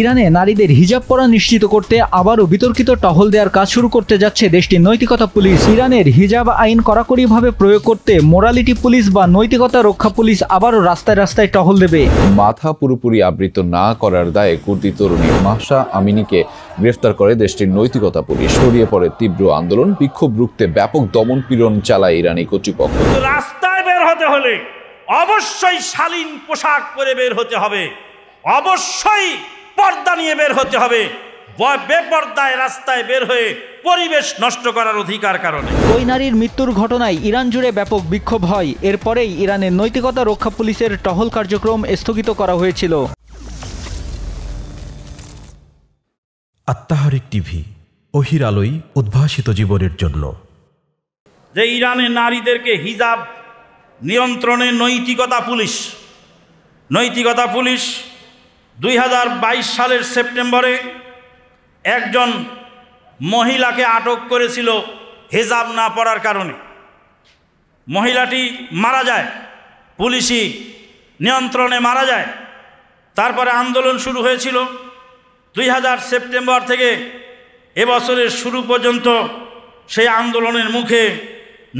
ইরানে নারীদের হিজাব পরা নিশ্চিত করতে আবারও বিতর্কিত টহল দেওয়ার কাজ শুরু করতে যাচ্ছে দেশটির নৈতিকতা পুলিশ ইরানের হিজাব আইন কড়াকড়িভাবে প্রয়োগ করতে মোরালিটি পুলিশ বা নৈতিকতা রক্ষা পুলিশ আবারও রাস্তায় রাস্তায় টহল দেবে মাথা পুরোপুরি আবৃত না করার দায়ে কুর্দি তরুণী মাসা আমিনীকে গ্রেফতার করে দেশটির নৈতিকতা পুলিশ সরিয়ে পড়ে তীব্র আন্দোলন বিক্ষোভ রুখতে ব্যাপক দমন পীড়ন চালায় ইরানি কর্তৃপক্ষ রাস্তায় বের হতে হলে অবশ্যই শালীন পোশাক পরে বের হতে হবে অবশ্যই পর্দা নিয়ে বের হতে হবে বেপর্দায় রাস্তায় বের হয়ে পরিবেশ নষ্ট করার অধিকার কারণে ওই নারীর মৃত্যুর ঘটনায় ইরান জুড়ে ব্যাপক বিক্ষোভ হয় এরপরেই ইরানের নৈতিকতা রক্ষা পুলিশের টহল কার্যক্রম স্থগিত করা হয়েছিল আত্মাহারিক টিভি অহির আলোই উদ্ভাসিত জীবনের জন্য যে ইরানের নারীদেরকে হিজাব নিয়ন্ত্রণে নৈতিকতা পুলিশ নৈতিকতা পুলিশ দুই সালের সেপ্টেম্বরে একজন মহিলাকে আটক করেছিল হেজাব না পড়ার কারণে মহিলাটি মারা যায় পুলিশি নিয়ন্ত্রণে মারা যায় তারপরে আন্দোলন শুরু হয়েছিল দুই সেপ্টেম্বর থেকে এবছরের শুরু পর্যন্ত সেই আন্দোলনের মুখে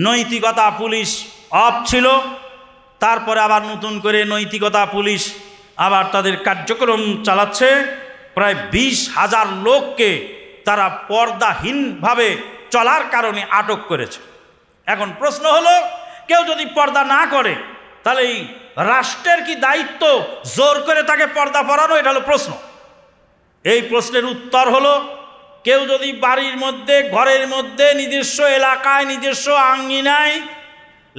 নৈতিকতা পুলিশ অফ ছিল তারপরে আবার নতুন করে নৈতিকতা পুলিশ আবার তাদের কার্যক্রম চালাচ্ছে প্রায় বিশ হাজার লোককে তারা পর্দাহীনভাবে চলার কারণে আটক করেছে এখন প্রশ্ন হলো কেউ যদি পর্দা না করে তাহলে এই রাষ্ট্রের কি দায়িত্ব জোর করে তাকে পর্দা পরানো এটা হলো প্রশ্ন এই প্রশ্নের উত্তর হলো কেউ যদি বাড়ির মধ্যে ঘরের মধ্যে নিজস্ব এলাকায় নিজস্ব আঙ্গিনায়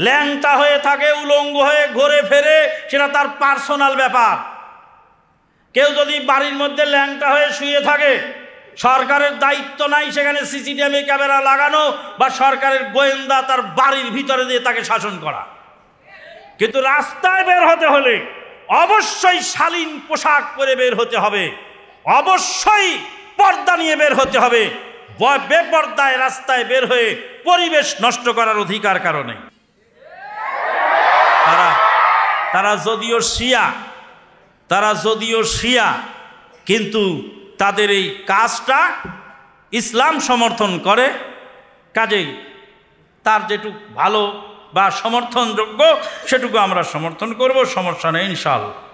ল্যাংটা হয়ে থাকে উলঙ্গ হয়ে ঘরে ফেরে সেটা তার পার্সোনাল ব্যাপার কেউ যদি বাড়ির মধ্যে ল্যাংটা হয়ে শুয়ে থাকে সরকারের দায়িত্ব নাই সেখানে সিসিটিভি ক্যামেরা লাগানো বা সরকারের গোয়েন্দা তার বাড়ির ভিতরে দিয়ে তাকে শাসন করা কিন্তু রাস্তায় বের হতে হলে অবশ্যই শালীন পোশাক পরে বের হতে হবে অবশ্যই পর্দা নিয়ে বের হতে হবে বেপর্দায় রাস্তায় বের হয়ে পরিবেশ নষ্ট করার অধিকার কারণে তারা তারা যদিও শিয়া তারা যদিও শিয়া কিন্তু তাদের এই কাজটা ইসলাম সমর্থন করে কাজেই তার যেটুক ভালো বা সমর্থনযোগ্য সেটুকু আমরা সমর্থন করব সমস্যা নেই ইনশাল্লাহ